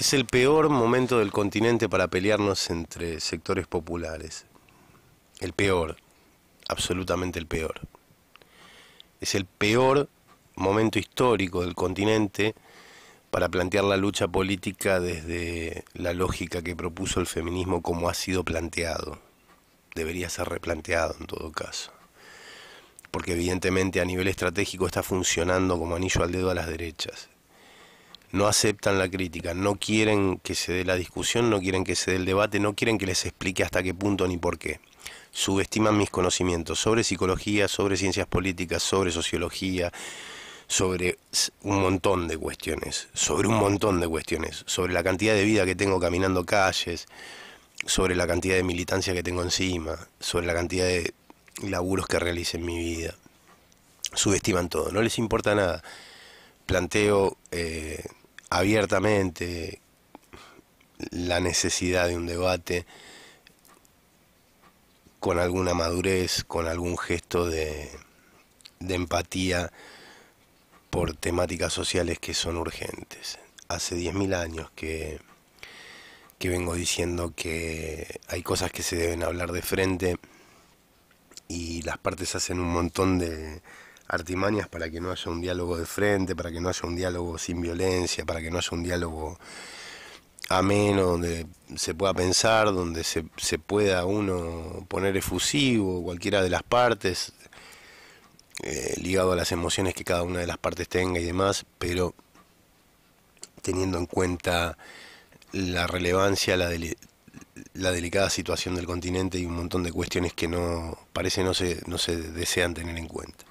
Es el peor momento del continente para pelearnos entre sectores populares. El peor, absolutamente el peor. Es el peor momento histórico del continente para plantear la lucha política desde la lógica que propuso el feminismo como ha sido planteado. Debería ser replanteado en todo caso. Porque evidentemente a nivel estratégico está funcionando como anillo al dedo a las derechas no aceptan la crítica, no quieren que se dé la discusión, no quieren que se dé el debate, no quieren que les explique hasta qué punto ni por qué. Subestiman mis conocimientos sobre psicología, sobre ciencias políticas, sobre sociología, sobre un montón de cuestiones, sobre un montón de cuestiones, sobre la cantidad de vida que tengo caminando calles, sobre la cantidad de militancia que tengo encima, sobre la cantidad de laburos que realice en mi vida. Subestiman todo, no les importa nada. Planteo... Eh, abiertamente la necesidad de un debate con alguna madurez, con algún gesto de, empatía por temáticas sociales que son urgentes. Hace 10.000 años que, que vengo diciendo que hay cosas que se deben hablar de frente y las partes hacen un montón de, artimañas para que no haya un diálogo de frente, para que no haya un diálogo sin violencia, para que no haya un diálogo ameno, donde se pueda pensar, donde se, pueda uno poner efusivo, cualquiera de las partes, eh, ligado a las emociones que cada una de las partes tenga y demás, pero teniendo en cuenta la relevancia, la, la delicada situación del continente y un montón de cuestiones que no parece no se, no se desean tener en cuenta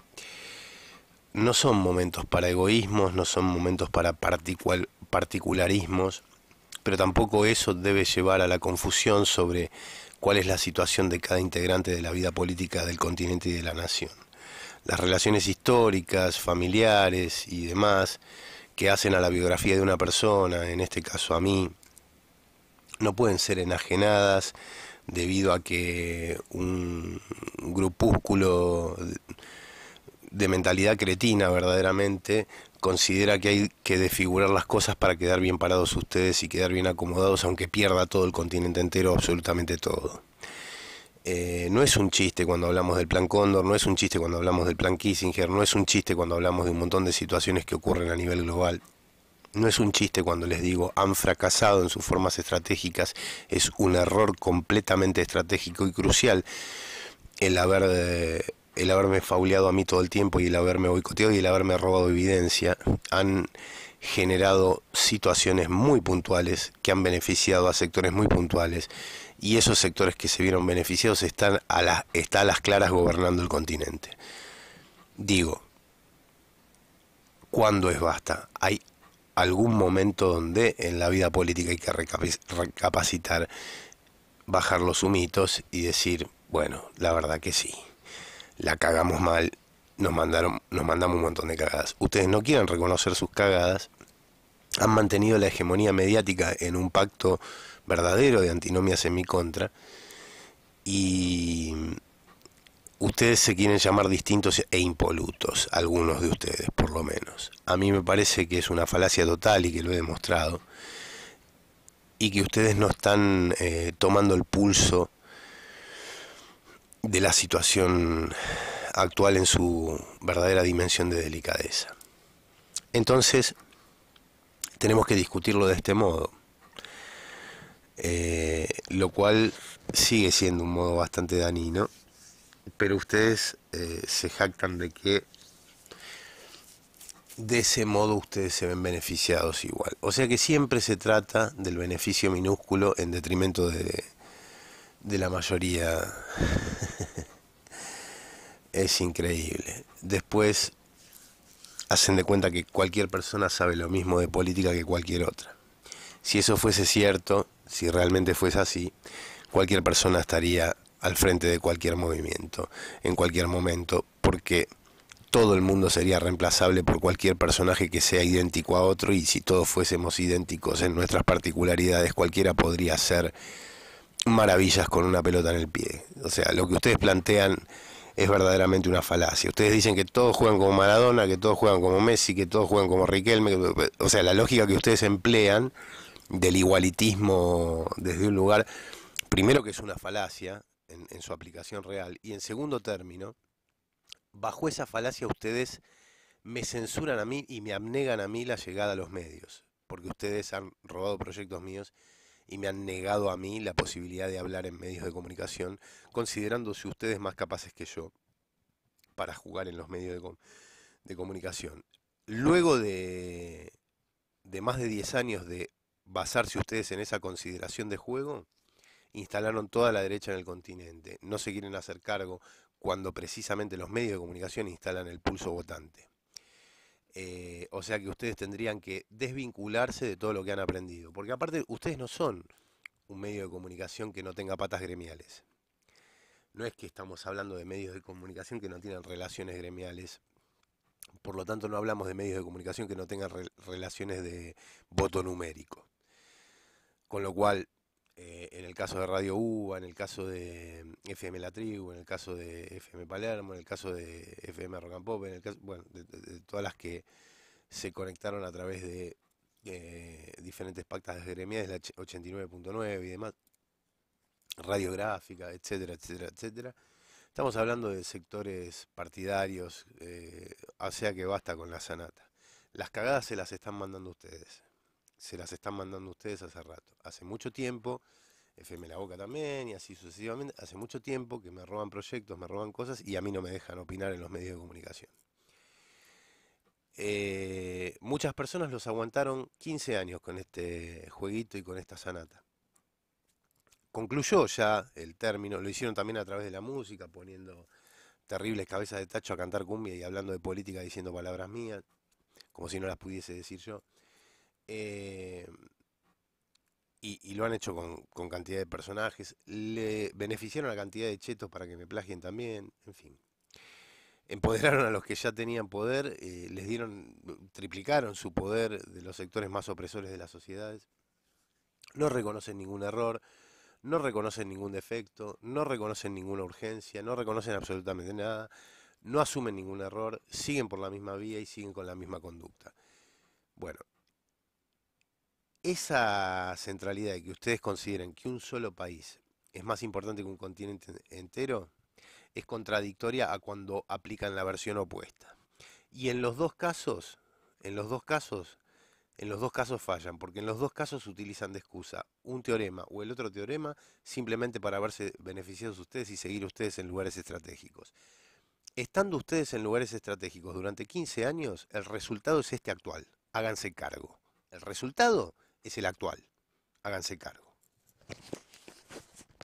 no son momentos para egoísmos, no son momentos para particularismos, pero tampoco eso debe llevar a la confusión sobre cuál es la situación de cada integrante de la vida política del continente y de la nación. Las relaciones históricas, familiares y demás que hacen a la biografía de una persona, en este caso a mí, no pueden ser enajenadas debido a que un grupúsculo de mentalidad cretina verdaderamente considera que hay que desfigurar las cosas para quedar bien parados ustedes y quedar bien acomodados, aunque pierda todo el continente entero, absolutamente todo. Eh, no es un chiste cuando hablamos del plan Cóndor, no es un chiste cuando hablamos del plan Kissinger, no es un chiste cuando hablamos de un montón de situaciones que ocurren a nivel global. No es un chiste cuando les digo han fracasado en sus formas estratégicas, es un error completamente estratégico y crucial el haber eh, el haberme fauleado a mí todo el tiempo y el haberme boicoteado y el haberme robado evidencia han generado situaciones muy puntuales que han beneficiado a sectores muy puntuales y esos sectores que se vieron beneficiados están a las, está a las claras gobernando el continente. Digo, ¿cuándo es basta? Hay algún momento donde en la vida política hay que recapacitar, bajar los humitos y decir, bueno, la verdad que sí la cagamos mal, nos, mandaron, nos mandamos un montón de cagadas. Ustedes no quieren reconocer sus cagadas, han mantenido la hegemonía mediática en un pacto verdadero de antinomias en mi contra y ustedes se quieren llamar distintos e impolutos, algunos de ustedes por lo menos. A mí me parece que es una falacia total y que lo he demostrado y que ustedes no están eh, tomando el pulso de la situación actual en su verdadera dimensión de delicadeza. Entonces, tenemos que discutirlo de este modo, eh, lo cual sigue siendo un modo bastante danino, pero ustedes eh, se jactan de que de ese modo ustedes se ven beneficiados igual. O sea que siempre se trata del beneficio minúsculo en detrimento de, de la mayoría es increíble. Después hacen de cuenta que cualquier persona sabe lo mismo de política que cualquier otra. Si eso fuese cierto, si realmente fuese así, cualquier persona estaría al frente de cualquier movimiento, en cualquier momento, porque todo el mundo sería reemplazable por cualquier personaje que sea idéntico a otro y si todos fuésemos idénticos en nuestras particularidades, cualquiera podría hacer maravillas con una pelota en el pie. O sea, lo que ustedes plantean es verdaderamente una falacia. Ustedes dicen que todos juegan como Maradona, que todos juegan como Messi, que todos juegan como Riquelme. o sea, la lógica que ustedes emplean del igualitismo desde un lugar, primero que es una falacia en, en su aplicación real, y en segundo término, bajo esa falacia ustedes me censuran a mí y me abnegan a mí la llegada a los medios, porque ustedes han robado proyectos míos y me han negado a mí la posibilidad de hablar en medios de comunicación, considerándose ustedes más capaces que yo para jugar en los medios de, comunicación. Luego de, de más de 10 años de basarse ustedes en esa consideración de juego, instalaron toda la derecha en el continente. No se quieren hacer cargo cuando precisamente los medios de comunicación instalan el pulso votante. Eh, o sea que ustedes tendrían que desvincularse de todo lo que han aprendido. Porque aparte, ustedes no son un medio de comunicación que no tenga patas gremiales. No es que estamos hablando de medios de comunicación que no tienen relaciones gremiales. Por lo tanto, no hablamos de medios de comunicación que no tengan relaciones de voto numérico. Con lo cual, eh, en el caso de Radio UBA, en el caso de FM mm, La Tribu, en el caso de FM Palermo, en el caso de FM Rock and Pop, en el caso, bueno, de, todas las que se conectaron a través de eh, diferentes pactas de gremiales, la 89.9 y demás, radiográfica, etcétera, etcétera, etcétera. Estamos hablando de sectores partidarios, eh, o que basta con la sanata. Las cagadas se las están mandando ustedes se las están mandando ustedes hace rato. Hace mucho tiempo, FM La Boca también, y así sucesivamente, hace mucho tiempo que me roban proyectos, me roban cosas y a mí no me dejan opinar en los medios de comunicación. Eh, muchas personas los aguantaron 15 años con este jueguito y con esta sanata. Concluyó ya el término, lo hicieron también a través de la música, poniendo terribles cabezas de tacho a cantar cumbia y hablando de política diciendo palabras mías, como si no las pudiese decir yo. Eh, y, lo han hecho con, cantidad de personajes. Le beneficiaron a cantidad de chetos para que me plagien también. En fin. Empoderaron a los que ya tenían poder, eh, les dieron, triplicaron su poder de los sectores más opresores de las sociedades. No reconocen ningún error, no reconocen ningún defecto, no reconocen ninguna urgencia, no reconocen absolutamente nada, no asumen ningún error, siguen por la misma vía y siguen con la misma conducta. Bueno, esa centralidad de que ustedes consideren que un solo país es más importante que un continente entero es contradictoria a cuando aplican la versión opuesta. Y en los dos casos, en los dos casos, en los dos casos fallan, porque en los dos casos utilizan de excusa un teorema o el otro teorema simplemente para verse beneficiados ustedes y seguir ustedes en lugares estratégicos. Estando ustedes en lugares estratégicos durante 15 años, el resultado es este actual. Háganse cargo. El resultado es el actual. Háganse cargo.